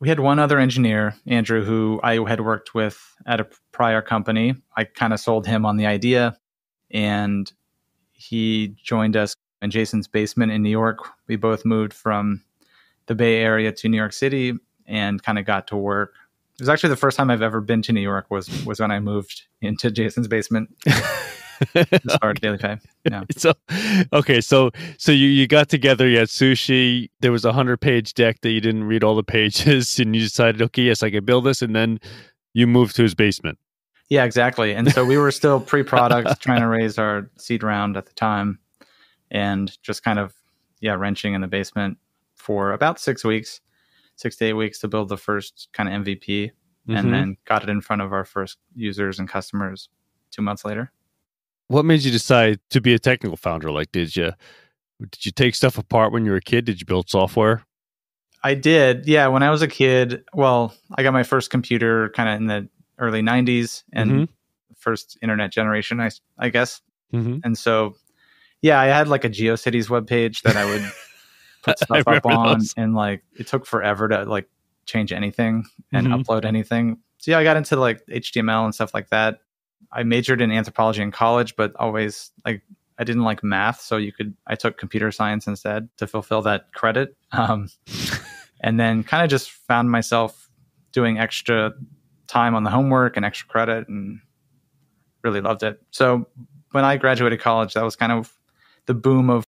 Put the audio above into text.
we had one other engineer, Andrew, who I had worked with at a prior company. I kind of sold him on the idea and he joined us in Jason's basement in New York. We both moved from the Bay Area to New York City and kind of got to work. It was actually the first time I've ever been to New York was was when I moved into Jason's basement. it's hard daily time. Yeah. So, okay, so so you you got together, you had sushi. There was a hundred page deck that you didn't read all the pages, and you decided, okay, yes, I can build this, and then you moved to his basement. Yeah, exactly. And so we were still pre-product, trying to raise our seed round at the time, and just kind of yeah, wrenching in the basement for about six weeks, six to eight weeks to build the first kind of MVP, mm-hmm. and then got it in front of our first users and customers two months later what made you decide to be a technical founder? Like, did you did you take stuff apart when you were a kid? Did you build software? I did. Yeah, when I was a kid, well, I got my first computer kind of in the early '90s and mm-hmm. first internet generation, I I guess. Mm-hmm. And so, yeah, I had like a GeoCities webpage that I would put stuff up on, those. and like it took forever to like change anything and mm-hmm. upload anything. So yeah, I got into like HTML and stuff like that. I majored in anthropology in college, but always like I didn't like math, so you could I took computer science instead to fulfill that credit. Um, and then kind of just found myself doing extra time on the homework and extra credit and really loved it. So when I graduated college, that was kind of the boom of